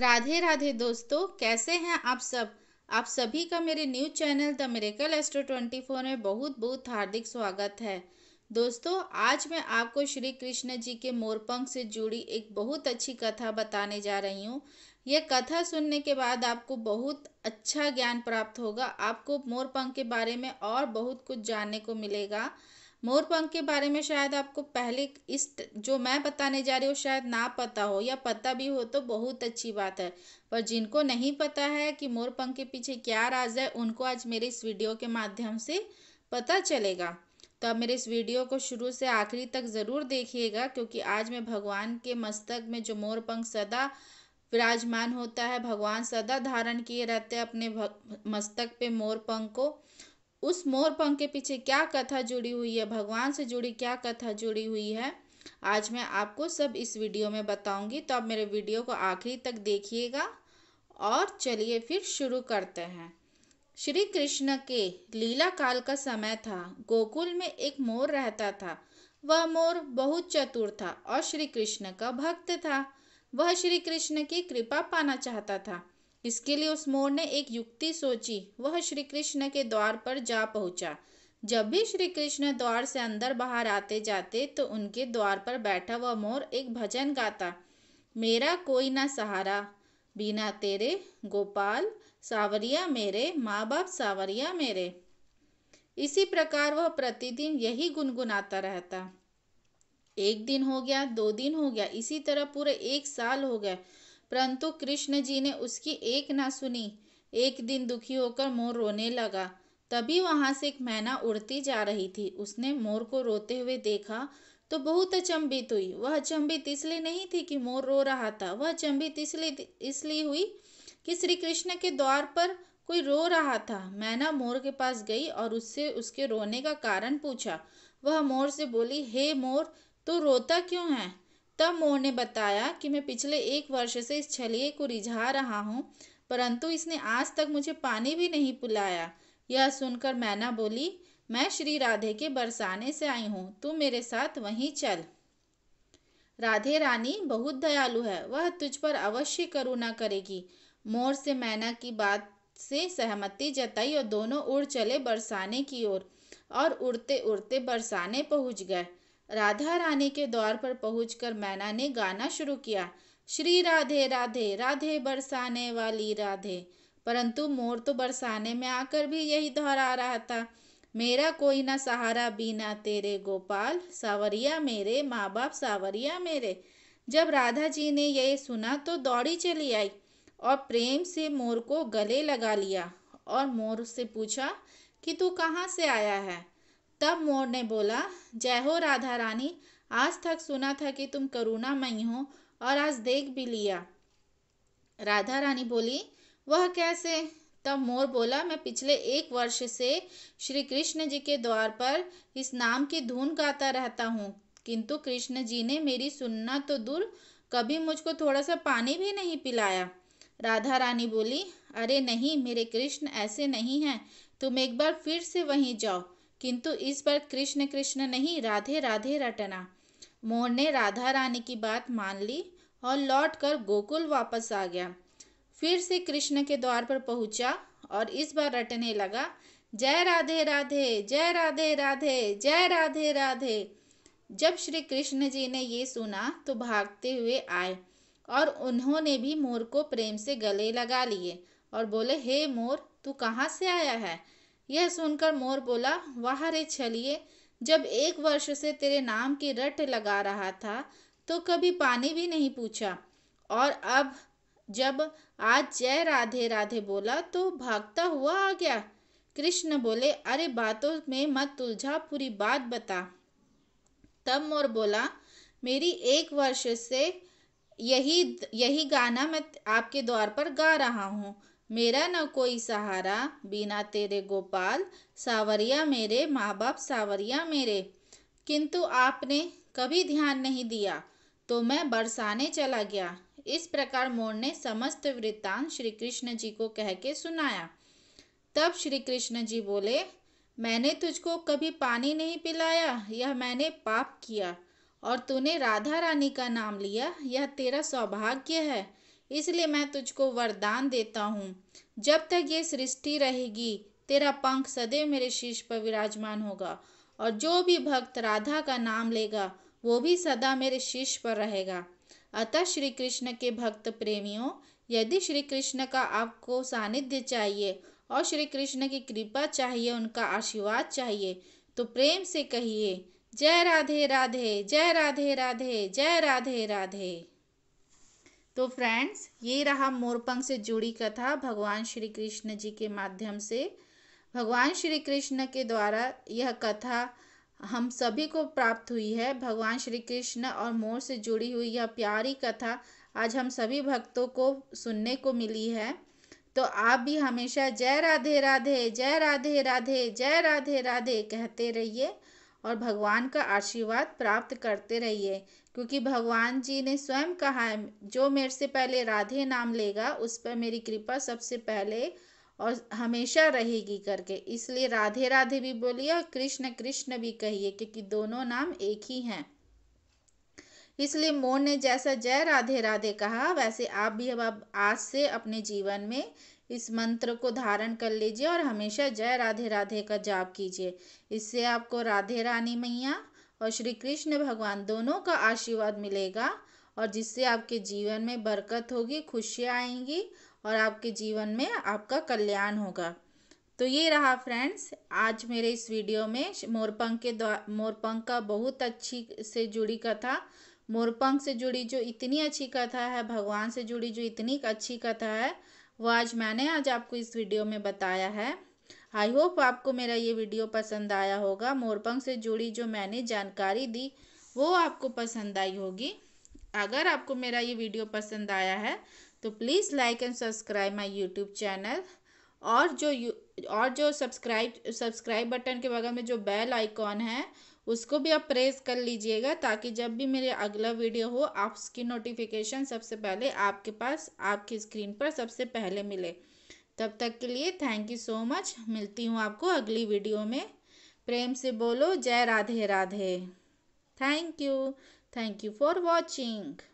राधे राधे दोस्तों कैसे हैं आप सब आप सभी का मेरे new channel the miracle astro four में बहुत बहुत हार्दिक स्वागत है दोस्तों आज मैं आपको श्री कृष्ण जी के मोरपंख से जुड़ी एक बहुत अच्छी कथा बताने जा रही हूँ यह कथा सुनने के बाद आपको बहुत अच्छा ज्ञान प्राप्त होगा आपको मोरपंख के बारे में और बहुत कुछ जानने को मिलेगा मोर पंख के बारे में शायद आपको पहले इस जो मैं बताने जा रही हूँ शायद ना पता हो या पता भी हो तो बहुत अच्छी बात है पर जिनको नहीं पता है कि मोर पंख के पीछे क्या राज है उनको आज मेरे इस वीडियो के माध्यम से पता चलेगा तो आप मेरे इस वीडियो को शुरू से आखिरी तक ज़रूर देखिएगा क्योंकि आज मैं भगवान के मस्तक में जो मोर पंख सदा विराजमान होता है भगवान सदा धारण किए रहते हैं अपने मस्तक पे मोर पंख को उस मोर पंख के पीछे क्या कथा जुड़ी हुई है भगवान से जुड़ी क्या कथा जुड़ी हुई है आज मैं आपको सब इस वीडियो में बताऊंगी तो आप मेरे वीडियो को आखिरी तक देखिएगा और चलिए फिर शुरू करते हैं श्री कृष्ण के लीला काल का समय था गोकुल में एक मोर रहता था वह मोर बहुत चतुर था और श्री कृष्ण का भक्त था वह श्री कृष्ण की कृपा पाना चाहता था इसके लिए उस मोर ने एक युक्ति सोची वह श्री कृष्ण के द्वार पर जा पहुंचा जब भी श्री कृष्ण द्वार से अंदर बाहर आते जाते तो उनके द्वार पर बैठा वह मोर एक भजन गाता मेरा कोई ना सहारा बिना तेरे गोपाल सावरिया मेरे माँ बाप सावरिया मेरे इसी प्रकार वह प्रतिदिन यही गुनगुनाता रहता एक दिन हो गया दो दिन हो गया इसी तरह पूरे एक साल हो गया परंतु कृष्ण जी ने उसकी एक ना सुनी एक दिन दुखी होकर मोर रोने लगा तभी वहां से एक मैना उड़ती जा रही थी उसने मोर को रोते हुए देखा तो बहुत अचंभित हुई वह अचंभित इसलिए नहीं थी कि मोर रो रहा था वह अचंभित इसलिए इसलिए हुई कि श्री कृष्ण के द्वार पर कोई रो रहा था मैना मोर के पास गई और उससे उसके रोने का कारण पूछा वह मोर से बोली हे मोर तो रोता क्यों है तब मोर ने बताया कि मैं पिछले एक वर्ष से इस छलिए को रिझा रहा हूँ परंतु इसने आज तक मुझे पानी भी नहीं पिलाया यह सुनकर मैना बोली मैं श्री राधे के बरसाने से आई हूँ तू मेरे साथ वहीं चल राधे रानी बहुत दयालु है वह तुझ पर अवश्य करुणा करेगी मोर से मैना की बात से सहमति जताई और दोनों उड़ चले बरसाने की ओर और, और उड़ते उड़ते बरसाने पहुंच गए राधा रानी के द्वार पर पहुंचकर मैना ने गाना शुरू किया श्री राधे राधे राधे बरसाने वाली राधे परंतु मोर तो बरसाने में आकर भी यही दोहरा रहा था मेरा कोई ना सहारा बिना तेरे गोपाल सावरिया मेरे माँ बाप सावरिया मेरे जब राधा जी ने यह सुना तो दौड़ी चली आई और प्रेम से मोर को गले लगा लिया और मोर से पूछा कि तू कहाँ से आया है तब मोर ने बोला जय हो राधा रानी आज तक सुना था कि तुम करुणा मई हो और आज देख भी लिया राधा रानी बोली वह कैसे तब मोर बोला मैं पिछले एक वर्ष से श्री कृष्ण जी के द्वार पर इस नाम की धुन गाता रहता हूँ किंतु कृष्ण जी ने मेरी सुनना तो दूर कभी मुझको थोड़ा सा पानी भी नहीं पिलाया राधा रानी बोली अरे नहीं मेरे कृष्ण ऐसे नहीं हैं तुम एक बार फिर से वहीं जाओ किंतु इस बार कृष्ण कृष्ण नहीं राधे राधे रटना मोहन ने राधा रानी की बात मान ली और लौटकर गोकुल वापस आ गया फिर से कृष्ण के द्वार पर पहुंचा और इस बार रटने लगा जय राधे राधे जय राधे राधे जय राधे राधे जब श्री कृष्ण जी ने ये सुना तो भागते हुए आए और उन्होंने भी मोर को प्रेम से गले लगा लिए और बोले हे मोर तू कहाँ से आया है यह सुनकर मोर बोला वाह रे छलिए जब एक वर्ष से तेरे नाम की रट लगा रहा था तो कभी पानी भी नहीं पूछा और अब जब आज जय राधे राधे बोला तो भागता हुआ आ गया कृष्ण बोले अरे बातों में मत उलझा पूरी बात बता तब मोर बोला मेरी एक वर्ष से यही यही गाना मैं आपके द्वार पर गा रहा हूँ मेरा न कोई सहारा बिना तेरे गोपाल सावरिया मेरे माँ बाप सावरिया मेरे किंतु आपने कभी ध्यान नहीं दिया तो मैं बरसाने चला गया इस प्रकार मोर ने समस्त वृत्तांत श्री कृष्ण जी को कह के सुनाया तब श्री कृष्ण जी बोले मैंने तुझको कभी पानी नहीं पिलाया यह मैंने पाप किया और तूने राधा रानी का नाम लिया यह तेरा सौभाग्य है इसलिए मैं तुझको वरदान देता हूँ जब तक ये सृष्टि रहेगी तेरा पंख सदैव मेरे शीश पर विराजमान होगा और जो भी भक्त राधा का नाम लेगा वो भी सदा मेरे शीश पर रहेगा अतः श्री कृष्ण के भक्त प्रेमियों यदि श्री कृष्ण का आपको सानिध्य चाहिए और श्री कृष्ण की कृपा चाहिए उनका आशीर्वाद चाहिए तो प्रेम से कहिए जय राधे राधे जय राधे राधे जय राधे राधे तो फ्रेंड्स ये रहा मोरपंख से जुड़ी कथा भगवान श्री कृष्ण जी के माध्यम से भगवान श्री कृष्ण के द्वारा यह कथा हम सभी को प्राप्त हुई है भगवान श्री कृष्ण और मोर से जुड़ी हुई यह प्यारी कथा आज हम सभी भक्तों को सुनने को मिली है तो आप भी हमेशा जय राधे राधे जय राधे राधे जय राधे राधे कहते रहिए और भगवान का आशीर्वाद प्राप्त करते रहिए क्योंकि भगवान जी ने स्वयं कहा है जो मेरे से पहले राधे नाम लेगा उस पर मेरी कृपा सबसे पहले और हमेशा रहेगी करके इसलिए राधे राधे भी बोलिए और कृष्ण कृष्ण भी कहिए क्योंकि दोनों नाम एक ही हैं इसलिए मोर ने जैसा जय राधे राधे कहा वैसे आप भी अब आज से अपने जीवन में इस मंत्र को धारण कर लीजिए और हमेशा जय राधे राधे का जाप कीजिए इससे आपको राधे रानी मैया और श्री कृष्ण भगवान दोनों का आशीर्वाद मिलेगा और जिससे आपके जीवन में बरकत होगी खुशियाँ आएंगी और आपके जीवन में आपका कल्याण होगा तो ये रहा फ्रेंड्स आज मेरे इस वीडियो में मोरपंख के द्वा मोरपंख का बहुत अच्छी से जुड़ी कथा मोरपंख से जुड़ी जो इतनी अच्छी कथा है भगवान से जुड़ी जो इतनी अच्छी कथा है वो आज मैंने आज आपको इस वीडियो में बताया है आई होप आपको मेरा ये वीडियो पसंद आया होगा मोरपंख से जुड़ी जो मैंने जानकारी दी वो आपको पसंद आई होगी अगर आपको मेरा ये वीडियो पसंद आया है तो please like and subscribe my YouTube channel और जो यू और जो सब्सक्राइब सब्सक्राइब बटन के बगल में जो बेल आइकॉन है उसको भी आप प्रेस कर लीजिएगा ताकि जब भी मेरे अगला वीडियो हो आप उसकी नोटिफिकेशन सबसे पहले आपके पास आपकी स्क्रीन पर सबसे पहले मिले तब तक के लिए थैंक यू सो मच मिलती हूँ आपको अगली वीडियो में प्रेम से बोलो जय Radhe Radhe thank you thank you for watching